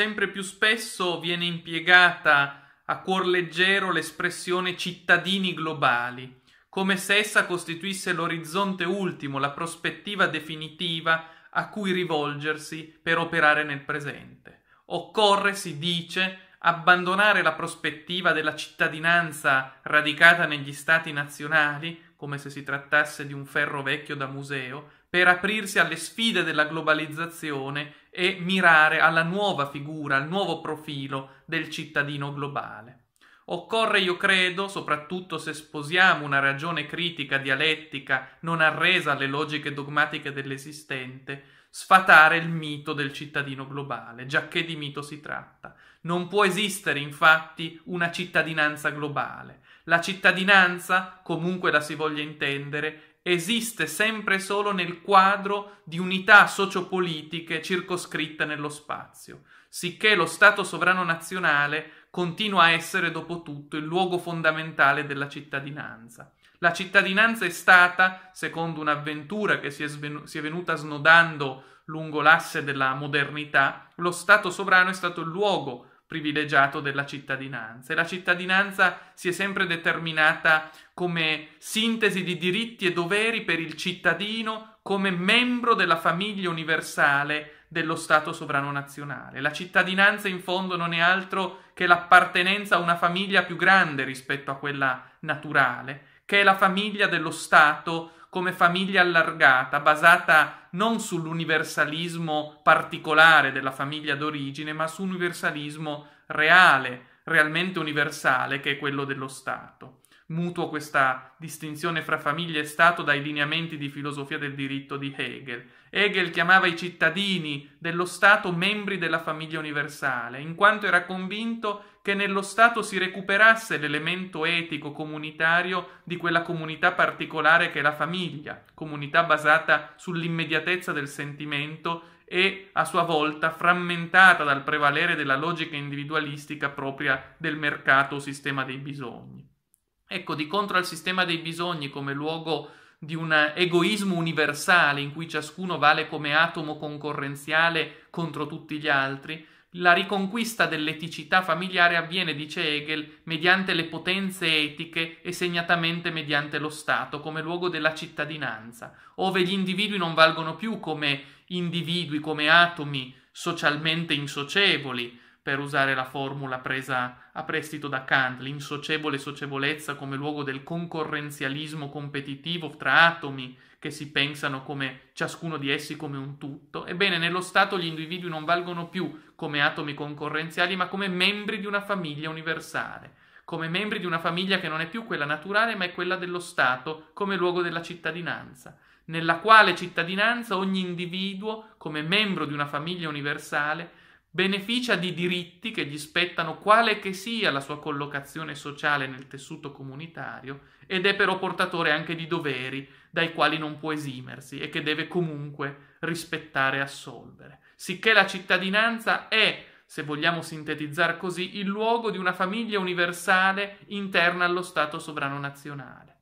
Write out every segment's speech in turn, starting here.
sempre più spesso viene impiegata a cuor leggero l'espressione cittadini globali, come se essa costituisse l'orizzonte ultimo, la prospettiva definitiva a cui rivolgersi per operare nel presente. Occorre, si dice, abbandonare la prospettiva della cittadinanza radicata negli stati nazionali, come se si trattasse di un ferro vecchio da museo, per aprirsi alle sfide della globalizzazione e mirare alla nuova figura, al nuovo profilo del cittadino globale. Occorre, io credo, soprattutto se sposiamo una ragione critica, dialettica, non arresa alle logiche dogmatiche dell'esistente, sfatare il mito del cittadino globale, giacché di mito si tratta. Non può esistere, infatti, una cittadinanza globale. La cittadinanza, comunque la si voglia intendere, esiste sempre solo nel quadro di unità sociopolitiche circoscritte nello spazio, sicché lo Stato sovrano nazionale continua a essere dopo tutto il luogo fondamentale della cittadinanza. La cittadinanza è stata, secondo un'avventura che si è, svenu- si è venuta snodando lungo l'asse della modernità, lo Stato sovrano è stato il luogo privilegiato della cittadinanza e la cittadinanza si è sempre determinata come sintesi di diritti e doveri per il cittadino come membro della famiglia universale dello Stato sovrano nazionale. La cittadinanza in fondo non è altro che l'appartenenza a una famiglia più grande rispetto a quella naturale, che è la famiglia dello Stato come famiglia allargata, basata non sull'universalismo particolare della famiglia d'origine, ma su un universalismo reale, realmente universale, che è quello dello Stato. Mutuo questa distinzione fra famiglia e Stato dai lineamenti di filosofia del diritto di Hegel. Hegel chiamava i cittadini dello Stato membri della famiglia universale, in quanto era convinto che nello Stato si recuperasse l'elemento etico comunitario di quella comunità particolare che è la famiglia, comunità basata sull'immediatezza del sentimento e a sua volta frammentata dal prevalere della logica individualistica propria del mercato o sistema dei bisogni. Ecco, di contro al sistema dei bisogni come luogo di un egoismo universale in cui ciascuno vale come atomo concorrenziale contro tutti gli altri, la riconquista dell'eticità familiare avviene, dice Hegel, mediante le potenze etiche e segnatamente mediante lo Stato come luogo della cittadinanza, ove gli individui non valgono più come individui, come atomi socialmente insocievoli, per usare la formula presa a prestito da Kant, l'insocievole socievolezza come luogo del concorrenzialismo competitivo fra atomi che si pensano come ciascuno di essi come un tutto. Ebbene, nello Stato gli individui non valgono più come atomi concorrenziali, ma come membri di una famiglia universale, come membri di una famiglia che non è più quella naturale, ma è quella dello Stato come luogo della cittadinanza nella quale cittadinanza ogni individuo, come membro di una famiglia universale, beneficia di diritti che gli spettano quale che sia la sua collocazione sociale nel tessuto comunitario ed è però portatore anche di doveri dai quali non può esimersi e che deve comunque rispettare e assolvere. Sicché la cittadinanza è, se vogliamo sintetizzare così, il luogo di una famiglia universale interna allo Stato sovrano nazionale.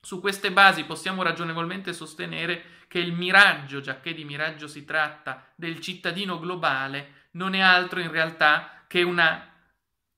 Su queste basi possiamo ragionevolmente sostenere che il miraggio, giacché di miraggio si tratta, del cittadino globale non è altro in realtà che una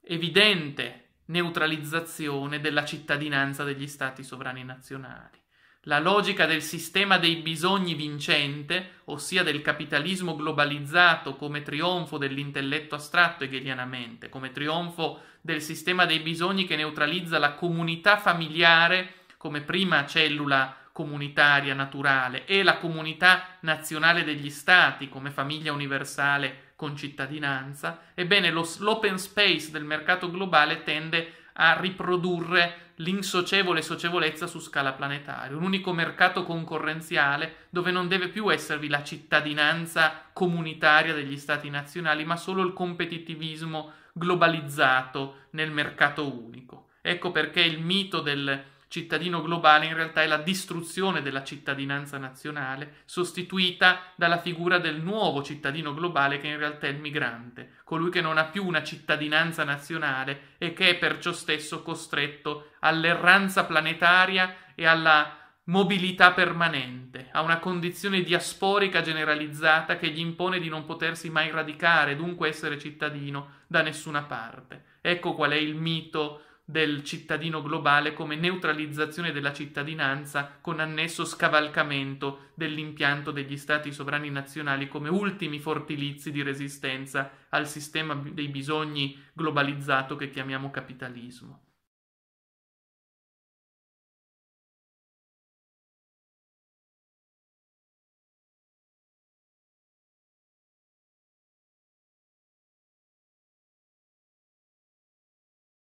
evidente neutralizzazione della cittadinanza degli stati sovrani nazionali. La logica del sistema dei bisogni vincente, ossia del capitalismo globalizzato come trionfo dell'intelletto astratto hegelianamente, come trionfo del sistema dei bisogni che neutralizza la comunità familiare come prima cellula comunitaria naturale e la comunità nazionale degli stati come famiglia universale con cittadinanza. ebbene lo, l'open space del mercato globale tende a riprodurre l'insocievole socievolezza su scala planetaria, un unico mercato concorrenziale dove non deve più esservi la cittadinanza comunitaria degli stati nazionali, ma solo il competitivismo globalizzato nel mercato unico. Ecco perché il mito del cittadino globale in realtà è la distruzione della cittadinanza nazionale, sostituita dalla figura del nuovo cittadino globale che in realtà è il migrante, colui che non ha più una cittadinanza nazionale e che è perciò stesso costretto all'erranza planetaria e alla mobilità permanente, a una condizione diasporica generalizzata che gli impone di non potersi mai radicare, dunque essere cittadino da nessuna parte. Ecco qual è il mito del cittadino globale come neutralizzazione della cittadinanza con annesso scavalcamento dell'impianto degli stati sovrani nazionali come ultimi fortilizi di resistenza al sistema dei bisogni globalizzato che chiamiamo capitalismo.